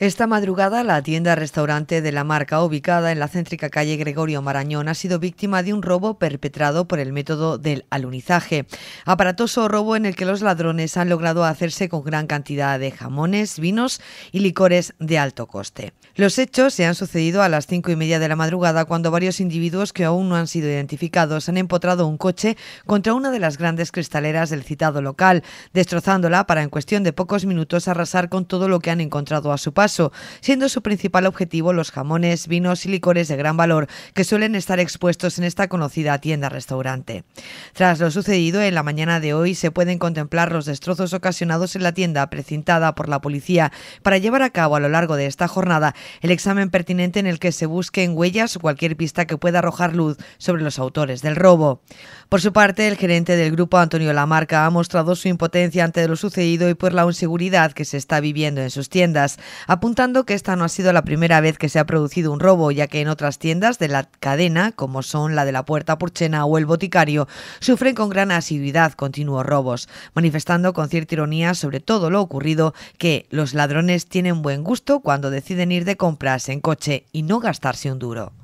Esta madrugada, la tienda-restaurante de la marca, ubicada en la céntrica calle Gregorio Marañón, ha sido víctima de un robo perpetrado por el método del alunizaje. Aparatoso robo en el que los ladrones han logrado hacerse con gran cantidad de jamones, vinos y licores de alto coste. Los hechos se han sucedido a las cinco y media de la madrugada, cuando varios individuos que aún no han sido identificados han empotrado un coche contra una de las grandes cristaleras del citado local, destrozándola para en cuestión de pocos minutos arrasar con todo lo que han encontrado a su paso siendo su principal objetivo los jamones, vinos y licores de gran valor que suelen estar expuestos en esta conocida tienda-restaurante. Tras lo sucedido, en la mañana de hoy se pueden contemplar los destrozos ocasionados en la tienda precintada por la policía para llevar a cabo a lo largo de esta jornada el examen pertinente en el que se busquen huellas o cualquier pista que pueda arrojar luz sobre los autores del robo. Por su parte, el gerente del grupo Antonio Lamarca ha mostrado su impotencia ante lo sucedido y por la inseguridad que se está viviendo en sus tiendas apuntando que esta no ha sido la primera vez que se ha producido un robo, ya que en otras tiendas de la cadena, como son la de la Puerta Porchena o el Boticario, sufren con gran asiduidad continuos robos, manifestando con cierta ironía sobre todo lo ocurrido que los ladrones tienen buen gusto cuando deciden ir de compras en coche y no gastarse un duro.